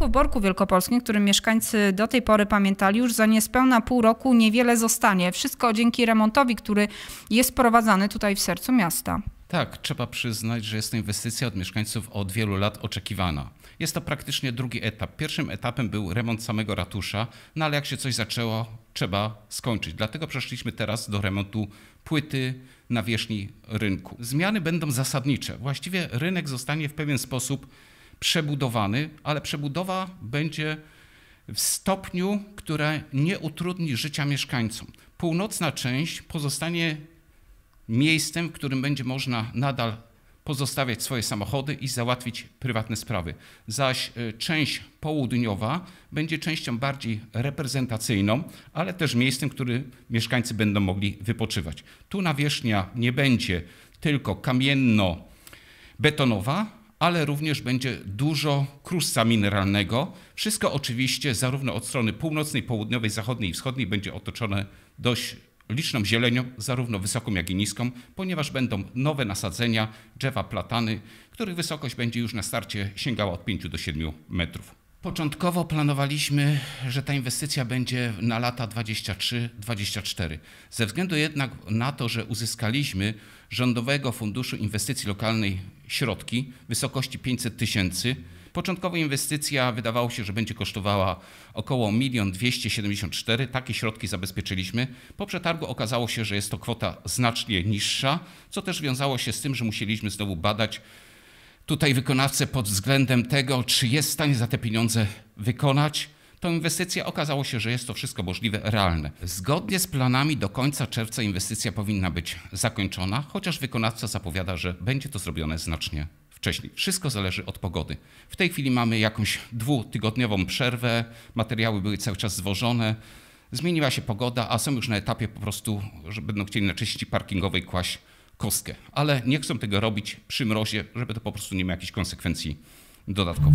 budynku w Borku Wielkopolskim, którym mieszkańcy do tej pory pamiętali, już za niespełna pół roku niewiele zostanie. Wszystko dzięki remontowi, który jest prowadzany tutaj w sercu miasta. Tak, trzeba przyznać, że jest to inwestycja od mieszkańców od wielu lat oczekiwana. Jest to praktycznie drugi etap. Pierwszym etapem był remont samego ratusza, no ale jak się coś zaczęło, trzeba skończyć. Dlatego przeszliśmy teraz do remontu płyty nawierzchni rynku. Zmiany będą zasadnicze. Właściwie rynek zostanie w pewien sposób przebudowany, ale przebudowa będzie w stopniu, które nie utrudni życia mieszkańcom. Północna część pozostanie miejscem, w którym będzie można nadal pozostawiać swoje samochody i załatwić prywatne sprawy. Zaś e, część południowa będzie częścią bardziej reprezentacyjną, ale też miejscem, w którym mieszkańcy będą mogli wypoczywać. Tu nawierzchnia nie będzie tylko kamienno-betonowa, ale również będzie dużo krusca mineralnego. Wszystko oczywiście zarówno od strony północnej, południowej, zachodniej i wschodniej będzie otoczone dość liczną zielenią, zarówno wysoką jak i niską, ponieważ będą nowe nasadzenia, drzewa platany, których wysokość będzie już na starcie sięgała od 5 do 7 metrów. Początkowo planowaliśmy, że ta inwestycja będzie na lata 23-24. Ze względu jednak na to, że uzyskaliśmy Rządowego Funduszu Inwestycji Lokalnej środki w wysokości 500 tysięcy. Początkowo inwestycja wydawało się, że będzie kosztowała około 1 274 Takie środki zabezpieczyliśmy. Po przetargu okazało się, że jest to kwota znacznie niższa, co też wiązało się z tym, że musieliśmy znowu badać tutaj wykonawcę pod względem tego, czy jest w stanie za te pieniądze wykonać tą inwestycję. Okazało się, że jest to wszystko możliwe, realne. Zgodnie z planami do końca czerwca inwestycja powinna być zakończona, chociaż wykonawca zapowiada, że będzie to zrobione znacznie wcześniej. Wszystko zależy od pogody. W tej chwili mamy jakąś dwutygodniową przerwę, materiały były cały czas zwożone, zmieniła się pogoda, a są już na etapie po prostu, że będą chcieli na części parkingowej kłaść kostkę. Ale nie chcą tego robić przy mrozie, żeby to po prostu nie miało jakichś konsekwencji dodatkowych.